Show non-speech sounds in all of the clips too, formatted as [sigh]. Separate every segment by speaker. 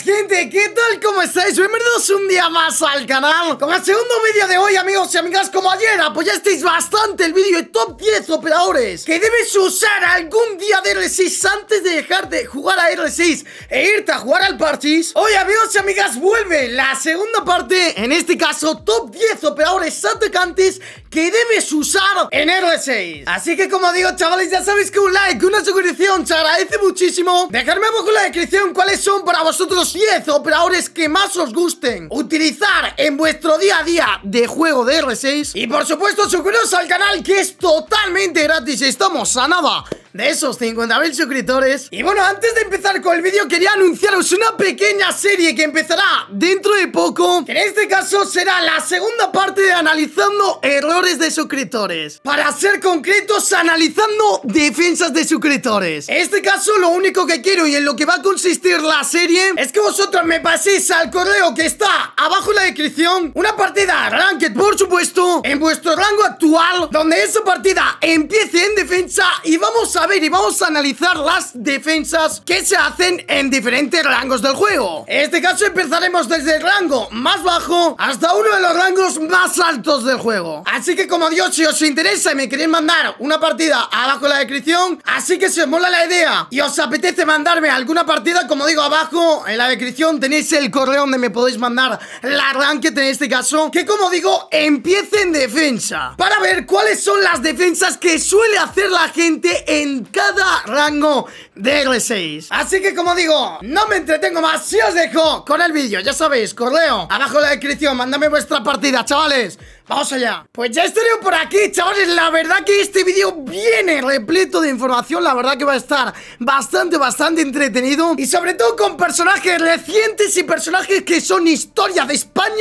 Speaker 1: gente, ¿qué tal? ¿Cómo estáis? Bienvenidos un día más al canal Con el segundo vídeo de hoy amigos y amigas Como ayer apoyasteis bastante el vídeo de top 10 operadores Que debes usar algún día de R6 antes de dejar de jugar a R6 E irte a jugar al Partis. Hoy amigos y amigas vuelve la segunda parte En este caso top 10 operadores atacantes Que debes usar en R6 Así que como digo chavales ya sabéis que un like, una suscripción se agradece muchísimo Dejadme abajo en la descripción cuáles son para vosotros 10 operadores que más os gusten utilizar en vuestro día a día de juego de R6. Y por supuesto, suscribiros al canal que es totalmente gratis. Estamos a nada de esos 50.000 suscriptores. Y bueno, antes de empezar con el vídeo quería anunciaros una pequeña serie que empezará dentro de poco. Que en este caso será la segunda parte de analizando errores de suscriptores. Para ser concretos, analizando defensas de suscriptores. En este caso lo único que quiero y en lo que va a consistir la serie es que vosotros me paséis al correo que está abajo en la descripción una partida Ranked, por supuesto, en vuestro rango actual, donde esa partida empiece en defensa y vamos a a ver y vamos a analizar las defensas que se hacen en diferentes rangos del juego. En este caso empezaremos desde el rango más bajo hasta uno de los rangos más altos del juego. Así que como Dios, si os interesa y me queréis mandar una partida abajo en la descripción, así que si os mola la idea y os apetece mandarme alguna partida, como digo abajo en la descripción tenéis el correo donde me podéis mandar la rank en este caso, que como digo, empiece en defensa. Para ver cuáles son las defensas que suele hacer la gente en cada rango de R6. Así que como digo, no me entretengo más si os dejo con el vídeo. Ya sabéis, correo abajo en la descripción, mándame vuestra partida, chavales. ¡Vamos allá! Pues ya estaré por aquí, chavales La verdad que este vídeo viene repleto de información La verdad que va a estar bastante, bastante entretenido Y sobre todo con personajes recientes y personajes que son historia de España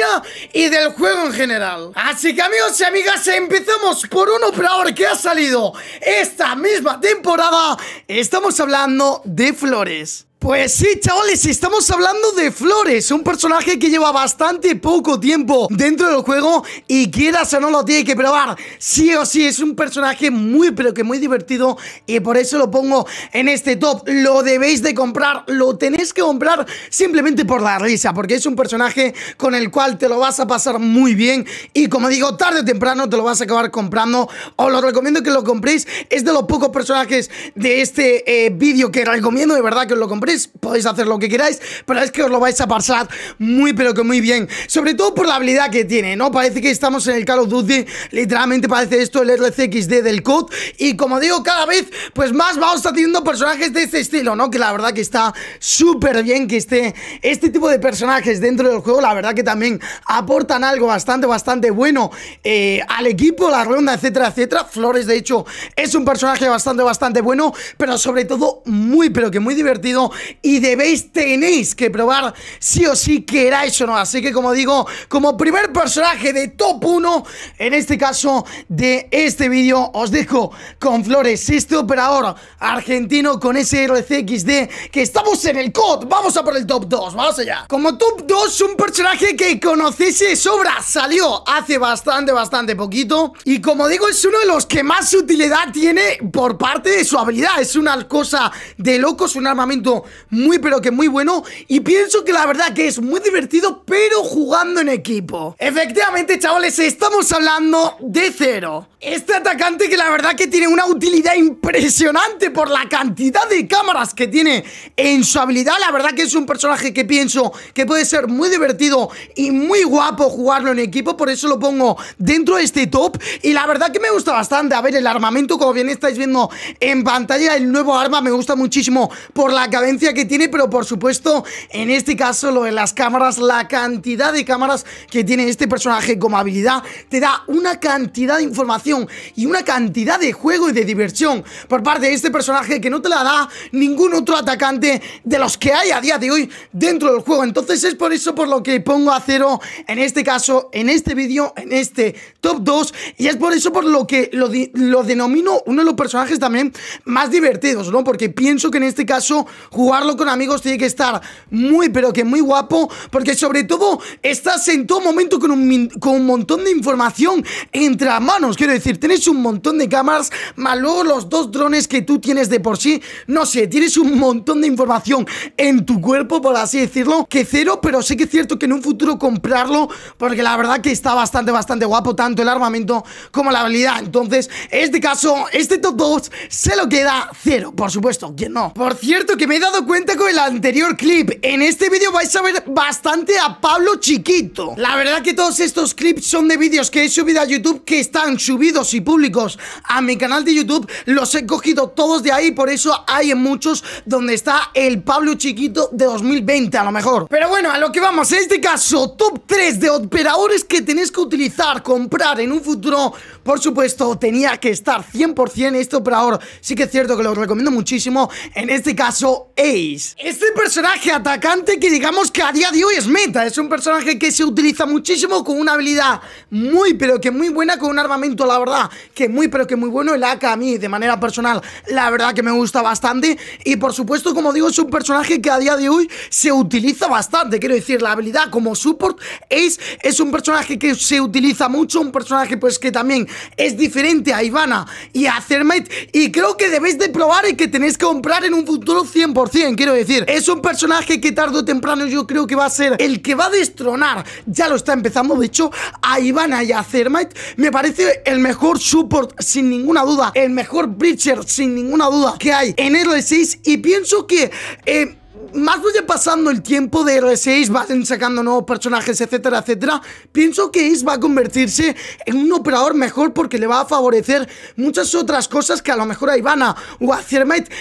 Speaker 1: y del juego en general Así que amigos y amigas, empezamos por un operador que ha salido esta misma temporada Estamos hablando de Flores pues sí, chavales, estamos hablando de Flores, un personaje que lleva bastante poco tiempo dentro del juego y quieras o no lo tiene que probar. Sí o sí, es un personaje muy pero que muy divertido y por eso lo pongo en este top. Lo debéis de comprar, lo tenéis que comprar simplemente por la risa, porque es un personaje con el cual te lo vas a pasar muy bien y como digo, tarde o temprano te lo vas a acabar comprando. Os lo recomiendo que lo compréis, es de los pocos personajes de este eh, vídeo que recomiendo de verdad que os lo compréis podéis hacer lo que queráis, pero es que os lo vais a pasar muy pero que muy bien. Sobre todo por la habilidad que tiene, ¿no? Parece que estamos en el Call of Duty, literalmente parece esto el RCXD del COD. Y como digo, cada vez pues más vamos haciendo personajes de este estilo, ¿no? Que la verdad que está súper bien que esté este tipo de personajes dentro del juego. La verdad que también aportan algo bastante, bastante bueno eh, al equipo, la ronda, etcétera, etcétera. Flores, de hecho, es un personaje bastante, bastante bueno, pero sobre todo muy, pero que muy divertido y debéis, tenéis que probar sí o sí, queráis o no. Así que como digo, como primer personaje de top 1, en este caso de este vídeo, os dejo con Flores, este operador argentino con ese RCXD que estamos en el COD. Vamos a por el top 2, vamos allá. Como top 2, un personaje que conocéis de sobra, salió hace bastante, bastante poquito. Y como digo, es uno de los que más utilidad tiene por parte de su habilidad. Es una cosa de locos, un armamento muy pero que muy bueno y pienso que la verdad que es muy divertido pero jugando en equipo. Efectivamente, chavales, estamos hablando de cero. Este atacante que la verdad que tiene una utilidad impresionante por la cantidad de cámaras que tiene en su habilidad. La verdad que es un personaje que pienso que puede ser muy divertido y muy guapo jugarlo en equipo. Por eso lo pongo dentro de este top. Y la verdad que me gusta bastante. A ver, el armamento, como bien estáis viendo en pantalla, el nuevo arma me gusta muchísimo por la cabeza que tiene, pero por supuesto, en este caso, lo de las cámaras, la cantidad de cámaras que tiene este personaje como habilidad, te da una cantidad de información y una cantidad de juego y de diversión por parte de este personaje que no te la da ningún otro atacante de los que hay a día de hoy dentro del juego. Entonces es por eso por lo que pongo a cero, en este caso, en este vídeo, en este top 2, y es por eso por lo que lo, lo denomino uno de los personajes también más divertidos, ¿no? Porque pienso que en este caso jugarlo con amigos tiene que estar muy, pero que muy guapo, porque sobre todo estás en todo momento con un, con un montón de información entre manos. Quiero decir, tienes un montón de cámaras, más luego los dos drones que tú tienes de por sí, no sé, tienes un montón de información en tu cuerpo, por así decirlo, que cero, pero sé que es cierto que en un futuro comprarlo, porque la verdad que está bastante, bastante guapo, tanto el armamento como la habilidad. Entonces, este caso, este top 2 se lo queda cero, por supuesto, que no. Por cierto, que me he dado cuenta con el anterior clip En este vídeo vais a ver bastante a Pablo Chiquito La verdad que todos estos clips son de vídeos que he subido a YouTube Que están subidos y públicos a mi canal de YouTube Los he cogido todos de ahí Por eso hay en muchos donde está el Pablo Chiquito de 2020 a lo mejor Pero bueno, a lo que vamos En este caso, top 3 de operadores que tenéis que utilizar, comprar en un futuro Por supuesto, tenía que estar 100% este operador Sí que es cierto que lo recomiendo muchísimo En este caso, este personaje atacante que digamos que a día de hoy es meta, es un personaje que se utiliza muchísimo con una habilidad muy pero que muy buena, con un armamento la verdad que muy pero que muy bueno, el AK a mí de manera personal la verdad que me gusta bastante y por supuesto como digo es un personaje que a día de hoy se utiliza bastante, quiero decir la habilidad como support Ace es un personaje que se utiliza mucho, un personaje pues que también es diferente a Ivana y a Cermet y creo que debéis de probar y que tenéis que comprar en un futuro 100% quiero decir. Es un personaje que tarde o temprano yo creo que va a ser el que va a destronar. Ya lo está empezando, de hecho, a Ivana y a Thermite. Me parece el mejor support, sin ninguna duda. El mejor Breacher, sin ninguna duda, que hay en R6. Y pienso que... Eh, más vaya pasando el tiempo de R6, van sacando nuevos personajes, etcétera, etcétera, pienso que Ace va a convertirse en un operador mejor porque le va a favorecer muchas otras cosas que a lo mejor a Ivana o a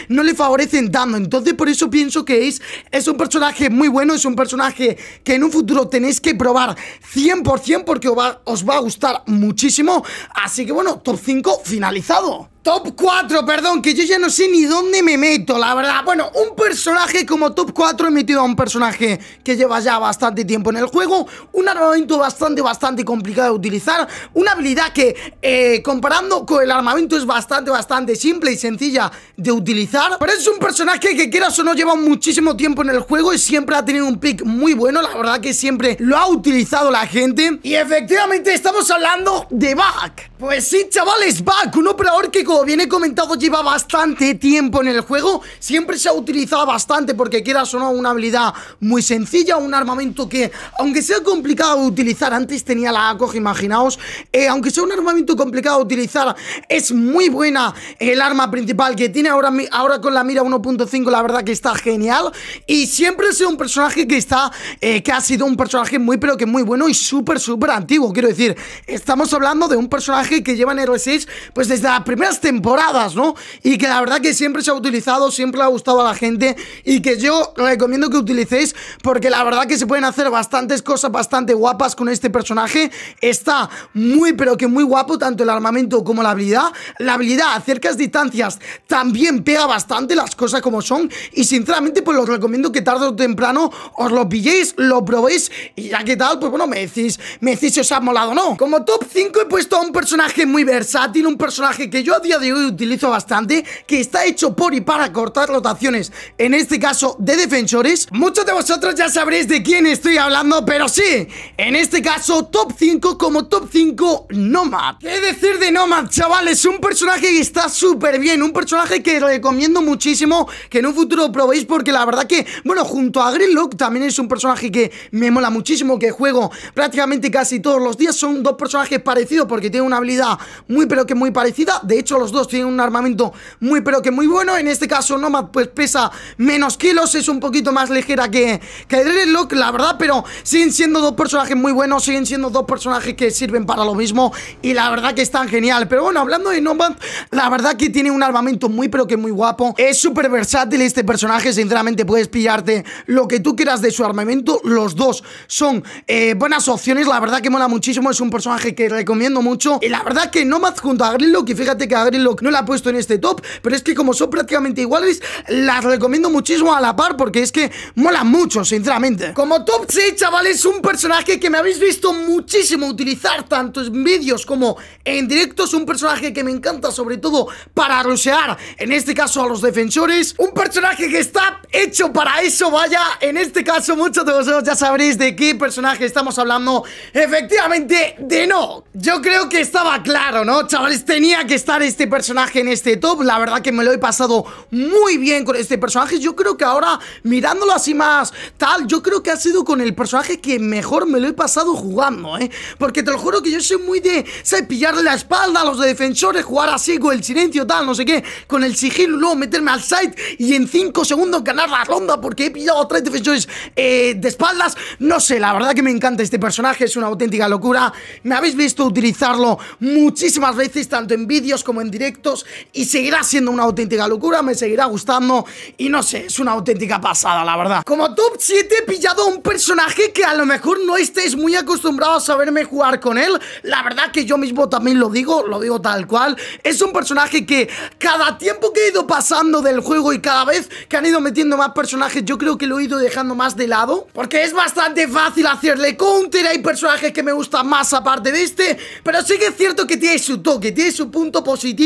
Speaker 1: no le favorecen tanto, Entonces, por eso pienso que Ace es un personaje muy bueno, es un personaje que en un futuro tenéis que probar 100% porque os va a gustar muchísimo. Así que bueno, top 5 finalizado. Top 4, perdón, que yo ya no sé ni dónde me meto, la verdad. Bueno, un personaje como top 4 he metido a un personaje que lleva ya bastante tiempo en el juego. Un armamento bastante, bastante complicado de utilizar. Una habilidad que, eh, comparando con el armamento, es bastante, bastante simple y sencilla de utilizar. Pero es un personaje que, quieras o no, lleva muchísimo tiempo en el juego y siempre ha tenido un pick muy bueno. La verdad que siempre lo ha utilizado la gente. Y efectivamente estamos hablando de Back. Pues sí, chavales, Back, un operador que con bien he comentado, lleva bastante tiempo en el juego. Siempre se ha utilizado bastante porque queda sonó una habilidad muy sencilla, un armamento que, aunque sea complicado de utilizar, antes tenía la ACOG, imaginaos, eh, aunque sea un armamento complicado de utilizar, es muy buena el arma principal que tiene ahora, ahora con la mira 1.5, la verdad que está genial. Y siempre ha sido un personaje que está, eh, que ha sido un personaje muy, pero que muy bueno y súper, súper antiguo. Quiero decir, estamos hablando de un personaje que lleva en Heroes 6, pues desde las primeras temporadas, ¿no? Y que la verdad que siempre se ha utilizado, siempre le ha gustado a la gente y que yo recomiendo que utilicéis porque la verdad que se pueden hacer bastantes cosas bastante guapas con este personaje. Está muy, pero que muy guapo, tanto el armamento como la habilidad. La habilidad a distancias también pega bastante las cosas como son y sinceramente pues Los recomiendo que tarde o temprano os lo pilléis, lo probéis y ya que tal, pues bueno, me decís, me decís si os ha molado o no. Como top 5 he puesto a un personaje muy versátil, un personaje que yo de hoy utilizo bastante, que está hecho por y para cortar rotaciones, en este caso de defensores. Muchos de vosotros ya sabréis de quién estoy hablando, pero sí, en este caso top 5 como top 5 Nomad. ¿Qué decir de Nomad, chavales? Un personaje que está súper bien, un personaje que recomiendo muchísimo que en un futuro probéis porque la verdad que, bueno, junto a Greenlock también es un personaje que me mola muchísimo, que juego prácticamente casi todos los días. Son dos personajes parecidos porque tiene una habilidad muy pero que muy parecida. De hecho, los dos tienen un armamento muy pero que muy bueno. En este caso Nomad pues pesa menos kilos, es un poquito más ligera que, que Dreadlock, la verdad, pero siguen siendo dos personajes muy buenos, siguen siendo dos personajes que sirven para lo mismo y la verdad que están genial. Pero bueno, hablando de Nomad, la verdad que tiene un armamento muy pero que muy guapo. Es súper versátil este personaje, sinceramente puedes pillarte lo que tú quieras de su armamento. Los dos son eh, buenas opciones, la verdad que mola muchísimo, es un personaje que recomiendo mucho. Y la verdad que Nomad junto a Lock y fíjate que a que no la ha puesto en este top, pero es que como son prácticamente iguales, las recomiendo muchísimo a la par porque es que mola mucho, sinceramente. Como top 6, chavales, un personaje que me habéis visto muchísimo utilizar tanto en vídeos como en directos, un personaje que me encanta sobre todo para rushear, en este caso a los defensores, un personaje que está hecho para eso, vaya, en este caso muchos de vosotros ya sabréis de qué personaje estamos hablando, efectivamente de no. Yo creo que estaba claro, ¿no, chavales? Tenía que estar este este personaje en este top La verdad que me lo he pasado muy bien con este personaje Yo creo que ahora, mirándolo así más tal Yo creo que ha sido con el personaje que mejor me lo he pasado jugando, ¿eh? Porque te lo juro que yo soy muy de, ¿sabes? Pillarle la espalda a los defensores Jugar así con el silencio, tal, no sé qué Con el sigilo, luego meterme al site Y en 5 segundos ganar la ronda Porque he pillado a tres defensores eh, de espaldas No sé, la verdad que me encanta este personaje Es una auténtica locura Me habéis visto utilizarlo muchísimas veces Tanto en vídeos como en directos y seguirá siendo una auténtica locura, me seguirá gustando y no sé, es una auténtica pasada, la verdad. Como top 7 he pillado a un personaje que a lo mejor no estéis muy acostumbrados a verme jugar con él, la verdad que yo mismo también lo digo, lo digo tal cual, es un personaje que cada tiempo que he ido pasando del juego y cada vez que han ido metiendo más personajes, yo creo que lo he ido dejando más de lado, porque es bastante fácil hacerle counter, hay personajes que me gustan más aparte de este, pero sí que es cierto que tiene su toque, tiene su punto positivo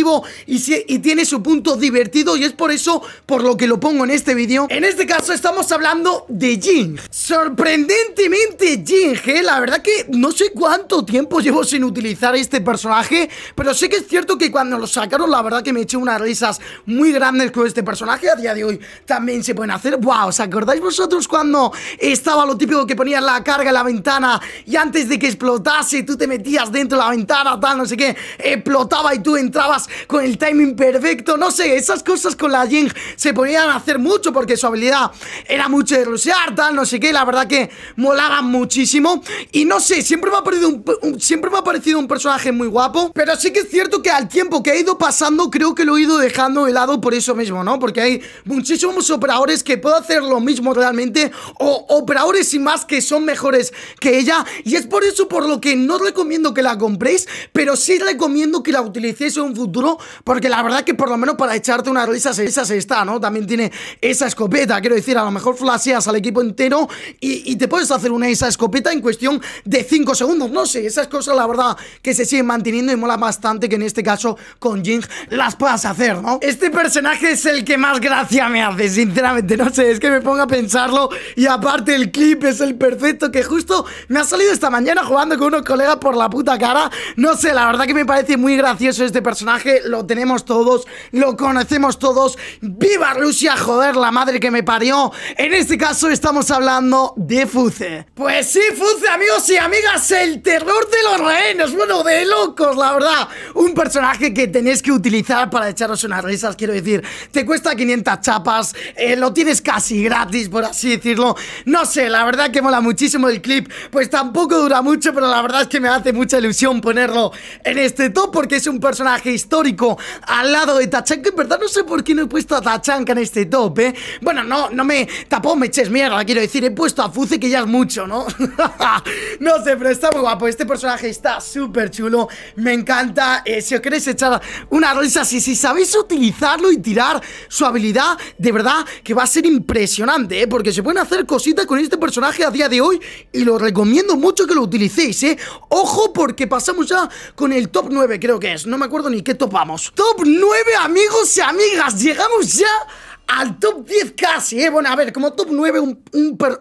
Speaker 1: y, tiene su punto divertido y es por eso por lo que lo pongo en este vídeo. En este caso estamos hablando de Jing. Sorprendentemente Jing, ¿eh? la verdad que no sé cuánto tiempo llevo sin utilizar este personaje, pero sé que es cierto que cuando lo sacaron la verdad que me eché unas risas muy grandes con este personaje. A día de hoy también se pueden hacer. ¡Wow! ¿Os acordáis vosotros cuando estaba lo típico que ponías la carga en la ventana y antes de que explotase tú te metías dentro de la ventana, tal, no sé qué, explotaba y tú entrabas con el timing perfecto, no sé, esas cosas con la Jing se podían hacer mucho porque su habilidad era mucho de rusear tal, no sé qué, la verdad que molaba muchísimo y no sé, siempre me ha parecido un, siempre me ha parecido un personaje muy guapo, pero sí que es cierto que al tiempo que ha ido pasando creo que lo he ido dejando helado lado por eso mismo, ¿no? Porque hay muchísimos operadores que puedo hacer lo mismo realmente o operadores y más que son mejores que ella y es por eso por lo que no recomiendo que la compréis, pero sí recomiendo que la utilicéis en porque la verdad que por lo menos para echarte una risa esa se está, ¿no? También tiene esa escopeta, quiero decir, a lo mejor flasheas al equipo entero y, te puedes hacer una esa escopeta en cuestión de 5 segundos, no sé, esas cosas la verdad que se siguen manteniendo y mola bastante que en este caso con Jing las puedas hacer, ¿no? Este personaje es el que más gracia me hace, sinceramente, no sé, es que me pongo a pensarlo y aparte el clip es el perfecto que justo me ha salido esta mañana jugando con unos colegas por la puta cara, no sé, la verdad que me parece muy gracioso este personaje lo tenemos todos, lo conocemos todos. ¡Viva Rusia! ¡Joder, la madre que me parió! En este caso estamos hablando de Fuce. Pues sí, Fuce, amigos y amigas, el terror de los rehenes. Bueno, de locos, la verdad. Un personaje que tenéis que utilizar para echaros unas risas, quiero decir. Te cuesta 500 chapas, eh, lo tienes casi gratis, por así decirlo. No sé, la verdad que mola muchísimo el clip. Pues tampoco dura mucho, pero la verdad es que me hace mucha ilusión ponerlo en este top porque es un personaje histórico al lado de Tachanka. En verdad no sé por qué no he puesto a Tachanka en este top, ¿eh? Bueno, no, no me tapó, me eches mierda, quiero decir, he puesto a Fuce que ya es mucho, ¿no? [laughs] no sé, pero está muy guapo. Este personaje está súper chulo, me encanta. Eh, si os queréis echar una risa, si, si sabéis utilizarlo y tirar su habilidad, de verdad que va a ser impresionante, ¿eh? Porque se pueden hacer cositas con este personaje a día de hoy y lo recomiendo mucho que lo utilicéis, ¿eh? Ojo porque pasamos ya con el top 9, creo que es. No me acuerdo ni qué topamos. Top 9 amigos y amigas. Llegamos ya al top 10 casi, ¿eh? Bueno, a ver, como top 9, un,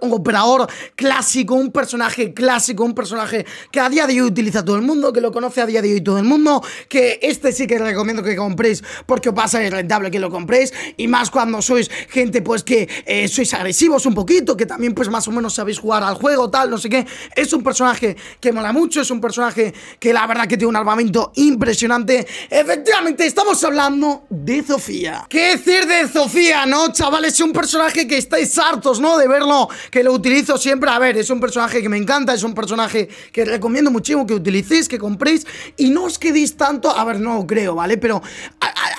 Speaker 1: operador clásico, un personaje clásico, un personaje que a día de hoy utiliza todo el mundo, que lo conoce a día de hoy todo el mundo, que este sí que recomiendo que compréis porque os va a rentable que lo compréis y más cuando sois gente pues que eh, sois agresivos un poquito, que también pues más o menos sabéis jugar al juego, tal, no sé qué. Es un personaje que mola mucho, es un personaje que la verdad que tiene un armamento impresionante. Efectivamente, estamos hablando de Sofía. ¿Qué decir de Sofía? ¿no, chavales? Es un personaje que estáis hartos, ¿no? De verlo, que lo utilizo siempre. A ver, es un personaje que me encanta, es un personaje que recomiendo muchísimo que utilicéis, que compréis. Y no os quedéis tanto, a ver, no creo, ¿vale? Pero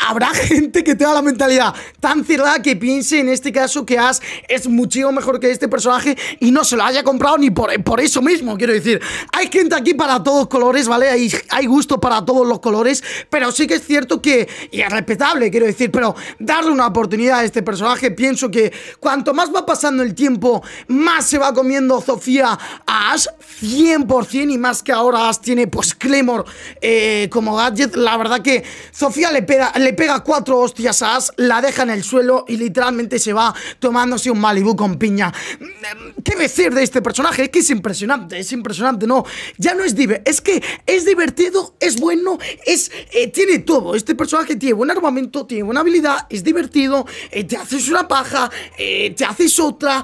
Speaker 1: habrá gente que tenga la mentalidad tan cerrada que piense en este caso que Ash es muchísimo mejor que este personaje y no se lo haya comprado ni por, eso mismo, quiero decir. Hay gente aquí para todos colores, ¿vale? Hay, gusto para todos los colores, pero sí que es cierto que, y es respetable, quiero decir, pero darle una oportunidad a este personaje, pienso que cuanto más va pasando el tiempo, más se va comiendo Sofía a Ash 100% y más que ahora Ash tiene pues Claymore eh, como gadget, la verdad que Sofía le, pega, le pega cuatro hostias a As, la deja en el suelo y literalmente se va tomándose un Malibu con piña. Mm, ¿Qué decir de este personaje? Es que es impresionante, es impresionante, no. Ya no es dive, es que es divertido, es bueno, es eh, tiene todo. Este personaje tiene buen armamento, tiene buena habilidad, es divertido, eh, te haces una paja, eh, te haces otra,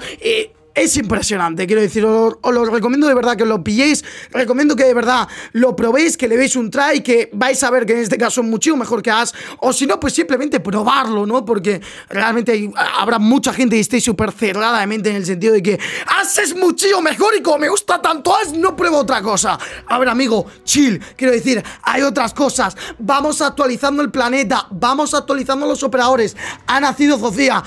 Speaker 1: es impresionante, quiero decir, os, lo recomiendo de verdad que lo pilléis, recomiendo que de verdad lo probéis, que le veis un try, que vais a ver que en este caso es mucho mejor que As, o si no, pues simplemente probarlo, ¿no? Porque realmente habrá mucha gente que esté súper cerrada de mente en el sentido de que As es muchísimo mejor y como me gusta tanto As, no pruebo otra cosa. A ver, amigo, chill, quiero decir, hay otras cosas, vamos actualizando el planeta, vamos actualizando los operadores, ha nacido Zofía,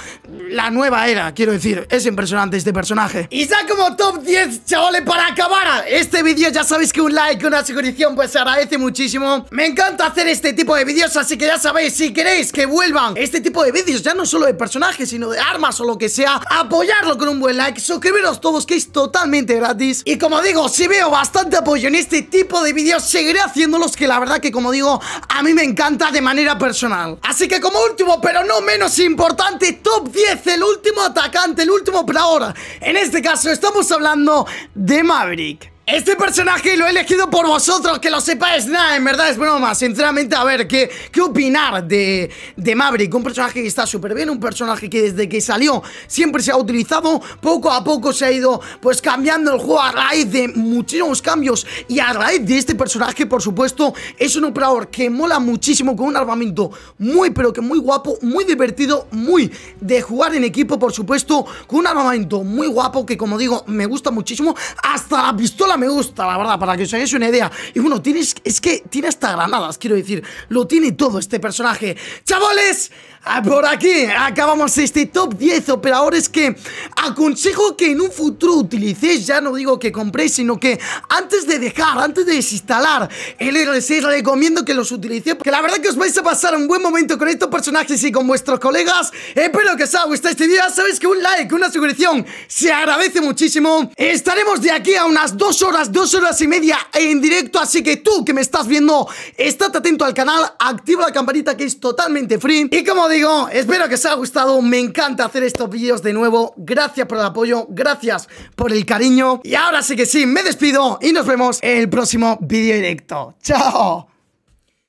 Speaker 1: la nueva era, quiero decir, es impresionante este personaje. Y ya como top 10, chavales, para acabar este vídeo, ya sabéis que un like, una suscripción, pues se agradece muchísimo. Me encanta hacer este tipo de vídeos, así que ya sabéis, si queréis que vuelvan este tipo de vídeos, ya no solo de personajes, sino de armas o lo que sea, apoyarlo con un buen like, suscribiros todos, que es totalmente gratis. Y como digo, si veo bastante apoyo en este tipo de vídeos, seguiré haciéndolos, que la verdad que como digo, a mí me encanta de manera personal. Así que como último, pero no menos importante, top 10, el último atacante, el último pero ahora, en este caso estamos hablando de Maverick. Este personaje lo he elegido por vosotros, que lo sepáis, nada, en verdad es broma, sinceramente, a ver, ¿qué, qué opinar de, de Maverick? Un personaje que está súper bien, un personaje que desde que salió siempre se ha utilizado, poco a poco se ha ido pues cambiando el juego a raíz de muchísimos cambios y a raíz de este personaje, por supuesto, es un operador que mola muchísimo, con un armamento muy pero que muy guapo, muy divertido, muy de jugar en equipo, por supuesto, con un armamento muy guapo que como digo, me gusta muchísimo, hasta la pistola me gusta, la verdad, para que os hagáis una idea. Y bueno, tienes, es que tiene hasta granadas, quiero decir. Lo tiene todo este personaje. ¡Chavales! Ah, por aquí acabamos este top 10 operadores que aconsejo que en un futuro utilicéis, ya no digo que compréis, sino que antes de dejar, antes de desinstalar el R6, recomiendo que los utilicéis, porque la verdad que os vais a pasar un buen momento con estos personajes y con vuestros colegas. Espero que os haya gustado este día, sabéis que un like, una suscripción se agradece muchísimo. Estaremos de aquí a unas 2 horas, 2 horas y media en directo, así que tú que me estás viendo, estate atento al canal, activa la campanita que es totalmente free y como espero que os haya gustado, me encanta hacer estos vídeos de nuevo, gracias por el apoyo, gracias por el cariño y ahora sí que sí, me despido y nos vemos en el próximo vídeo directo. ¡Chao!